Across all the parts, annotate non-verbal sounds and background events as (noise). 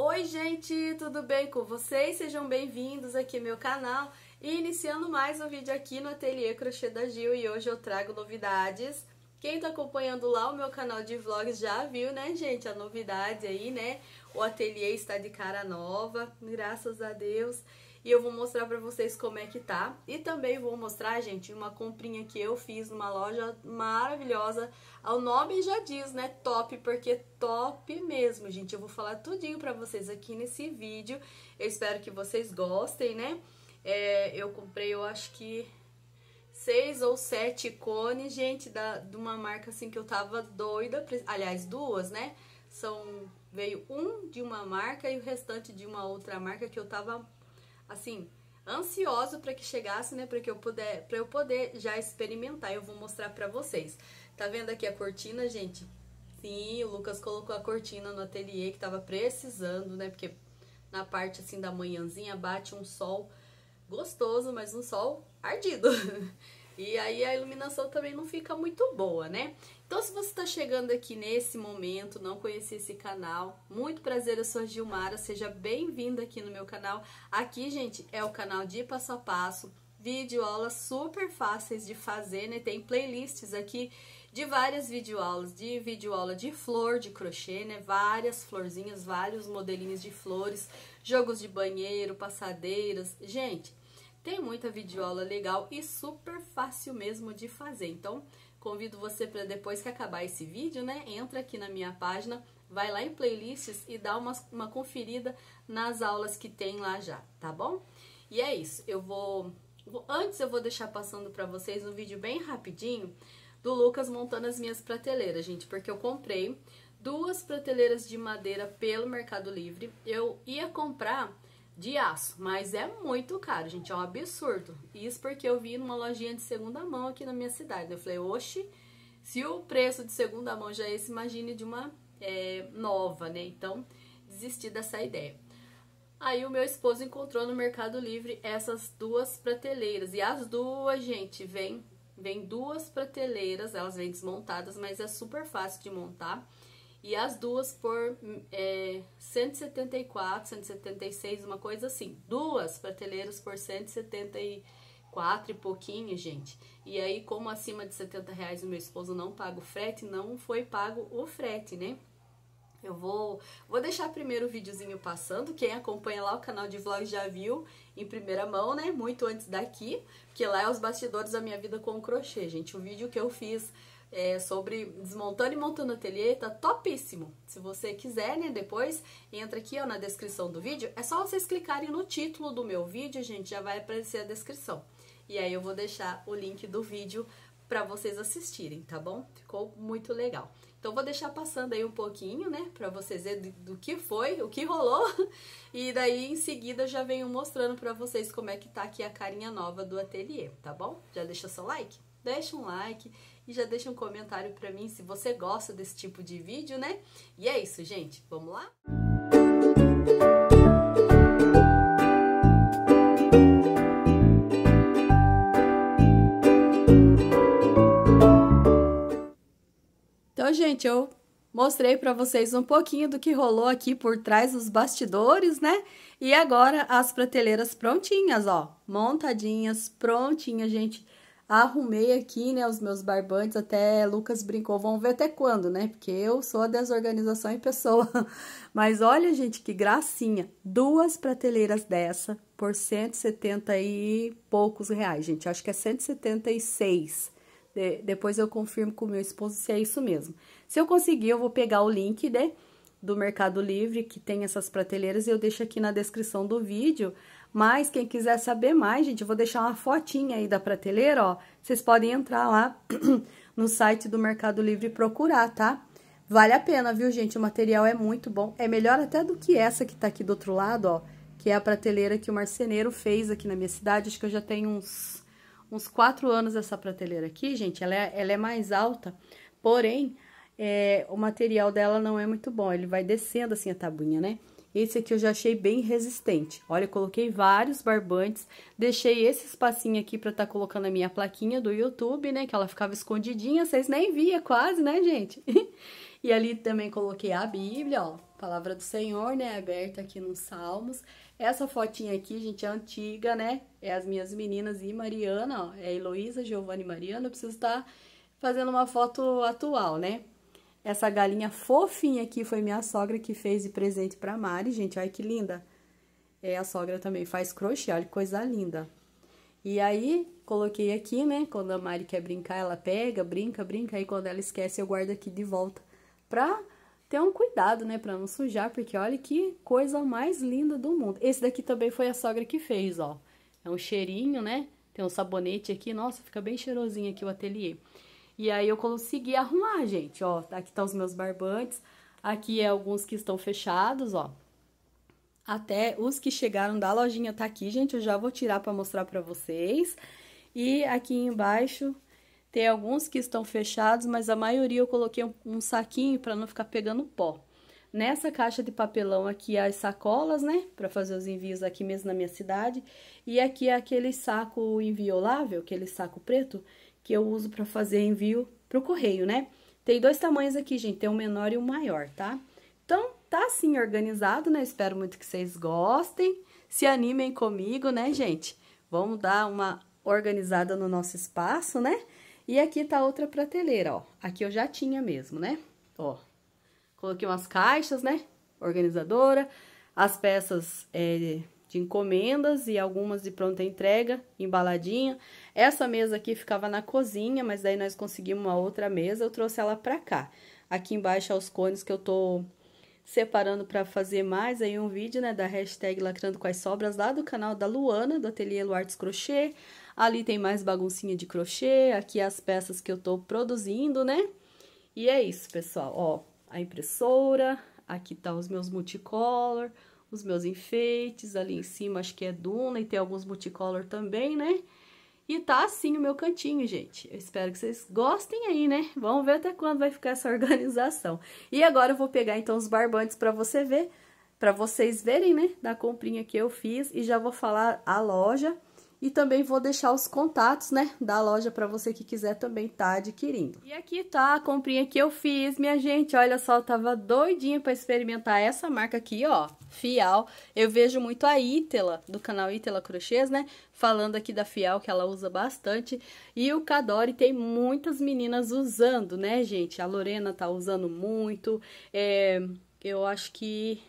Oi, gente, tudo bem com vocês? Sejam bem-vindos aqui ao meu canal e iniciando mais um vídeo aqui no Ateliê Crochê da Gil e hoje eu trago novidades. Quem tá acompanhando lá o meu canal de vlogs já viu, né, gente, a novidade aí, né? O ateliê está de cara nova, graças a Deus e eu vou mostrar pra vocês como é que tá. E também vou mostrar, gente, uma comprinha que eu fiz numa loja maravilhosa. O nome já diz, né? Top, porque top mesmo, gente. Eu vou falar tudinho pra vocês aqui nesse vídeo. Eu espero que vocês gostem, né? É, eu comprei, eu acho que seis ou sete cones, gente, da, de uma marca assim que eu tava doida. Aliás, duas, né? São, veio um de uma marca e o restante de uma outra marca que eu tava assim, ansioso para que chegasse, né, para que eu puder, para eu poder já experimentar. Eu vou mostrar para vocês. Tá vendo aqui a cortina, gente? Sim, o Lucas colocou a cortina no ateliê que tava precisando, né? Porque na parte assim da manhãzinha bate um sol gostoso, mas um sol ardido. (laughs) E aí a iluminação também não fica muito boa, né? Então, se você está chegando aqui nesse momento, não conhecia esse canal, muito prazer, eu sou a Gilmara, seja bem-vinda aqui no meu canal. Aqui, gente, é o canal de passo a passo, vídeo aulas super fáceis de fazer, né? Tem playlists aqui de várias videoaulas, de videoaula de flor, de crochê, né? Várias florzinhas, vários modelinhos de flores, jogos de banheiro, passadeiras. Gente, tem muita videoaula legal e super fácil mesmo de fazer. Então, convido você para depois que acabar esse vídeo, né? Entra aqui na minha página, vai lá em playlists e dá uma, uma conferida nas aulas que tem lá já, tá bom? E é isso, eu vou... Antes eu vou deixar passando para vocês um vídeo bem rapidinho do Lucas montando as minhas prateleiras, gente, porque eu comprei duas prateleiras de madeira pelo Mercado Livre. Eu ia comprar de aço, mas é muito caro, gente, é um absurdo. Isso porque eu vi numa lojinha de segunda mão aqui na minha cidade. Eu falei, oxe, se o preço de segunda mão já é esse, imagine de uma é, nova, né? Então, desisti dessa ideia. Aí o meu esposo encontrou no Mercado Livre essas duas prateleiras. E as duas, gente, vem, vem duas prateleiras, elas vêm desmontadas, mas é super fácil de montar e as duas por é, 174, 176, uma coisa assim. Duas prateleiras por 174 e pouquinho, gente. E aí, como acima de 70 reais o meu esposo não paga o frete, não foi pago o frete, né? Eu vou, vou deixar primeiro o videozinho passando, quem acompanha lá o canal de vlog já viu em primeira mão, né? Muito antes daqui, porque lá é os bastidores da minha vida com crochê, gente. O vídeo que eu fiz é, sobre desmontando e montando ateliê, tá topíssimo. Se você quiser, né, depois entra aqui ó, na descrição do vídeo, é só vocês clicarem no título do meu vídeo, gente, já vai aparecer a descrição. E aí eu vou deixar o link do vídeo para vocês assistirem, tá bom? Ficou muito legal. Então vou deixar passando aí um pouquinho, né, para vocês verem do, que foi, o que rolou, (laughs) e daí em seguida já venho mostrando para vocês como é que tá aqui a carinha nova do ateliê, tá bom? Já deixa seu like deixa um like e já deixa um comentário para mim se você gosta desse tipo de vídeo, né? E é isso, gente. Vamos lá? Então, gente, eu mostrei para vocês um pouquinho do que rolou aqui por trás dos bastidores, né? E agora as prateleiras prontinhas, ó, montadinhas, prontinhas, gente. Arrumei aqui, né, os meus barbantes, até Lucas brincou, vamos ver até quando, né? Porque eu sou a desorganização em pessoa. (laughs) Mas olha, gente, que gracinha. Duas prateleiras dessa por 170 e poucos reais, gente. Acho que é 176. De depois eu confirmo com o meu esposo se é isso mesmo. Se eu conseguir, eu vou pegar o link, né? do Mercado Livre, que tem essas prateleiras, e eu deixo aqui na descrição do vídeo mas quem quiser saber mais, gente, eu vou deixar uma fotinha aí da prateleira, ó. Vocês podem entrar lá (clears throat) no site do Mercado Livre e procurar, tá? Vale a pena, viu, gente? O material é muito bom. É melhor até do que essa que tá aqui do outro lado, ó. Que é a prateleira que o marceneiro fez aqui na minha cidade. Acho que eu já tenho uns, uns quatro anos essa prateleira aqui, gente. Ela é, ela é mais alta, porém, é, o material dela não é muito bom. Ele vai descendo, assim, a tabuinha, né? Esse aqui eu já achei bem resistente. Olha, eu coloquei vários barbantes, deixei esse espacinho aqui pra estar tá colocando a minha plaquinha do YouTube, né? Que ela ficava escondidinha, vocês nem via quase, né, gente? (laughs) e ali também coloquei a Bíblia, ó, Palavra do Senhor, né, aberta aqui nos Salmos. Essa fotinha aqui, gente, é antiga, né? É as minhas meninas e Mariana, ó, é Heloísa, Giovanni e Mariana. Eu preciso estar tá fazendo uma foto atual, né? Essa galinha fofinha aqui foi minha sogra que fez de presente pra Mari, gente. Olha que linda. É, a sogra também faz crochê, olha que coisa linda. E aí, coloquei aqui, né? Quando a Mari quer brincar, ela pega, brinca, brinca. Aí, quando ela esquece, eu guardo aqui de volta pra ter um cuidado, né? Pra não sujar, porque olha que coisa mais linda do mundo. Esse daqui também foi a sogra que fez, ó. É um cheirinho, né? Tem um sabonete aqui. Nossa, fica bem cheirosinho aqui o ateliê. E aí eu consegui arrumar, gente, ó, aqui estão tá os meus barbantes, aqui é alguns que estão fechados, ó. Até os que chegaram da lojinha tá aqui, gente, eu já vou tirar para mostrar para vocês. E aqui embaixo tem alguns que estão fechados, mas a maioria eu coloquei um, um saquinho para não ficar pegando pó. Nessa caixa de papelão aqui é as sacolas, né, para fazer os envios aqui mesmo na minha cidade. E aqui é aquele saco inviolável, aquele saco preto, que eu uso para fazer envio para o correio, né? Tem dois tamanhos aqui, gente, tem o um menor e o maior, tá? Então, tá assim organizado, né? Espero muito que vocês gostem, se animem comigo, né, gente? Vamos dar uma organizada no nosso espaço, né? E aqui tá outra prateleira, ó. Aqui eu já tinha mesmo, né? Ó, coloquei umas caixas, né? Organizadora, as peças é, de encomendas e algumas de pronta entrega, embaladinha. Essa mesa aqui ficava na cozinha, mas daí nós conseguimos uma outra mesa, eu trouxe ela pra cá. Aqui embaixo é os cones que eu tô separando para fazer mais aí um vídeo, né, da hashtag Lacrando com as Sobras lá do canal da Luana, do Ateliê Luartes Crochê. Ali tem mais baguncinha de crochê, aqui as peças que eu tô produzindo, né? E é isso, pessoal, ó, a impressora, aqui tá os meus multicolor, os meus enfeites, ali em cima acho que é duna e tem alguns multicolor também, né? E tá assim o meu cantinho, gente. Eu espero que vocês gostem aí, né? Vamos ver até quando vai ficar (laughs) essa organização. E agora eu vou pegar então os barbantes para você ver, para vocês verem, né, da comprinha que eu fiz e já vou falar a loja e também vou deixar os contatos, né, da loja para você que quiser também tá adquirindo. E aqui tá a comprinha que eu fiz, minha gente. Olha só, tava doidinha para experimentar essa marca aqui, ó, Fial. Eu vejo muito a Ítela, do canal Ítela Crochês, né, falando aqui da Fial, que ela usa bastante. E o Cadore tem muitas meninas usando, né, gente? A Lorena tá usando muito, é... Eu acho que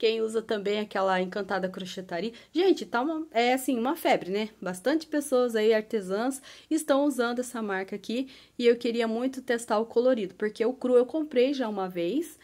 quem usa também aquela encantada crochetaria. Gente, tá uma, é assim, uma febre, né? Bastante pessoas aí, artesãs, estão usando essa marca aqui. E eu queria muito testar o colorido, porque o cru eu comprei já uma vez.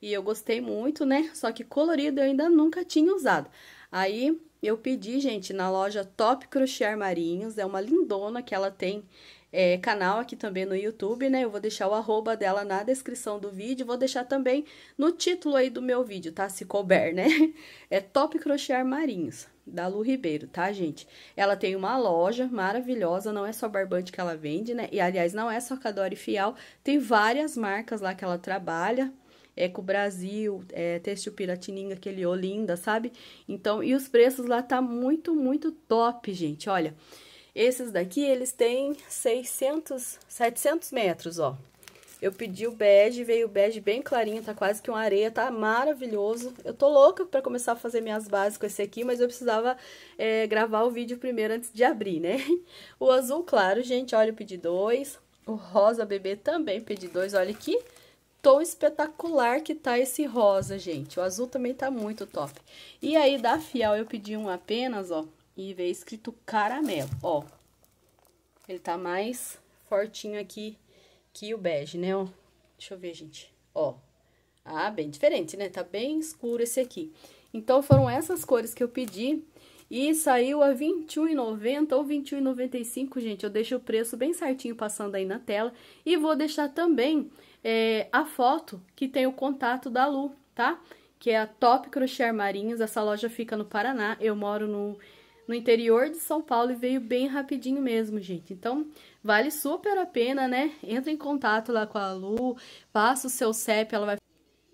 E eu gostei muito, né? Só que colorido eu ainda nunca tinha usado. Aí, eu pedi, gente, na loja Top Crochê Armarinhos. É uma lindona que ela tem é, canal aqui também no YouTube, né? Eu vou deixar o arroba dela na descrição do vídeo, vou deixar também no título aí do meu vídeo, tá? Se couber, né? (laughs) É Top Crochê Armarinhos, da Lu Ribeiro, tá, gente? Ela tem uma loja maravilhosa, não é só barbante que ela vende, né? E, aliás, não é só Cadore Fial, tem várias marcas lá que ela trabalha, Eco é Brasil, é, Têxtil Piratininga, aquele Olinda, sabe? Então, e os preços lá tá muito, muito top, gente, olha... Esses daqui, eles têm 600, 700 metros, ó. Eu pedi o bege, veio o bege bem clarinho, tá quase que uma areia, tá maravilhoso. Eu tô louca pra começar a fazer minhas bases com esse aqui, mas eu precisava é, gravar o vídeo primeiro antes de abrir, né? (laughs) O azul claro, gente, olha, eu pedi dois. O rosa bebê também pedi dois, olha que tom espetacular que tá esse rosa, gente. O azul também tá muito top. E aí, da Fial, eu pedi um apenas, ó, e veio escrito caramelo, ó. Ele tá mais fortinho aqui que o bege, né, ó. Deixa eu ver, gente, ó. Ah, bem diferente, né? Tá bem escuro esse aqui. Então, foram essas cores que eu pedi e saiu a R$ 21,90 ou R$ 21,95, gente. Eu deixo o preço bem certinho passando aí na tela e vou deixar também é, a foto que tem o contato da Lu, tá? Que é a Top Crochê Armarinhos, essa loja fica no Paraná, eu moro no no interior de São Paulo e veio bem rapidinho mesmo, gente. Então, vale super a pena, né? Entra em contato lá com a Lu, passa o seu CEP, ela vai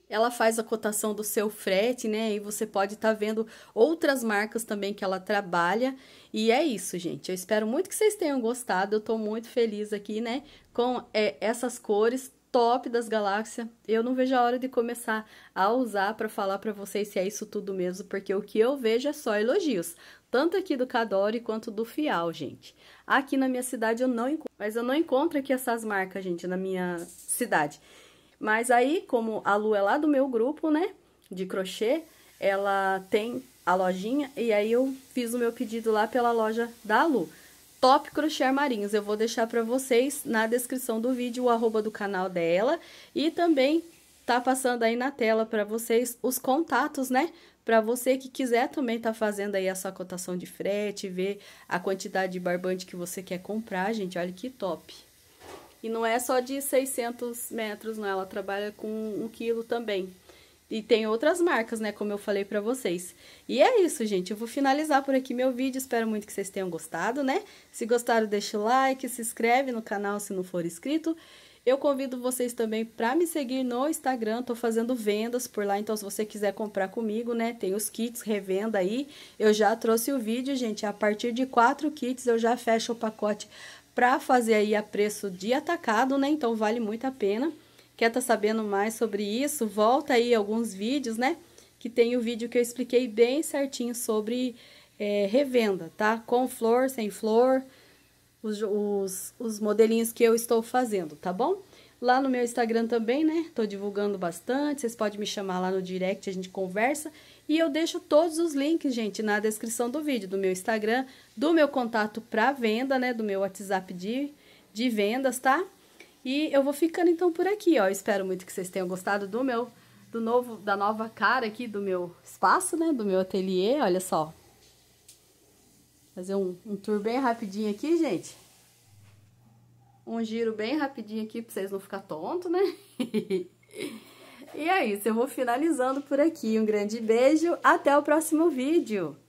ela faz a cotação do seu frete, né? E você pode estar tá vendo outras marcas também que ela trabalha. E é isso, gente. Eu espero muito que vocês tenham gostado. Eu tô muito feliz aqui, né? Com é, essas cores top das galáxias. Eu não vejo a hora de começar a usar para falar para vocês se é isso tudo mesmo, porque o que eu vejo é só elogios tanto aqui do Cadore quanto do Fial, gente. Aqui na minha cidade eu não encontro, mas eu não encontro aqui essas marcas, gente, na minha cidade. Mas aí, como a Lu é lá do meu grupo, né, de crochê, ela tem a lojinha e aí eu fiz o meu pedido lá pela loja da Lu. Top Crochê Armarinhos, eu vou deixar para vocês na descrição do vídeo o arroba do canal dela e também tá passando aí na tela para vocês os contatos, né, para você que quiser também estar tá fazendo aí a sua cotação de frete, ver a quantidade de barbante que você quer comprar, gente, olha que top. E não é só de 600 metros, não, ela trabalha com um quilo também. E tem outras marcas, né, como eu falei pra vocês. E é isso, gente. Eu vou finalizar por aqui meu vídeo. Espero muito que vocês tenham gostado, né? Se gostaram, deixa o like, se inscreve no canal se não for inscrito. Eu convido vocês também para me seguir no Instagram, tô fazendo vendas por lá, então se você quiser comprar comigo, né, tem os kits revenda aí. Eu já trouxe o vídeo, gente, a partir de quatro kits eu já fecho o pacote para fazer aí a preço de atacado, né? Então vale muito a pena. Quer tá sabendo mais sobre isso? Volta aí alguns vídeos, né? Que tem o vídeo que eu expliquei bem certinho sobre é, revenda, tá? Com flor, sem flor, os, os, os modelinhos que eu estou fazendo, tá bom? Lá no meu Instagram também, né? Tô divulgando bastante, vocês podem me chamar lá no direct, a gente conversa. E eu deixo todos os links, gente, na descrição do vídeo, do meu Instagram, do meu contato para venda, né? Do meu WhatsApp de, de vendas, tá? E eu vou ficando então por aqui, ó. espero muito que vocês tenham gostado do meu, do novo, da nova cara aqui do meu espaço, né? Do meu ateliê, olha só. Fazer um, um tour bem rapidinho aqui, gente. Um giro bem rapidinho aqui pra vocês não ficar tonto, né? (laughs) e é isso, eu vou finalizando por aqui. Um grande beijo, até o próximo vídeo!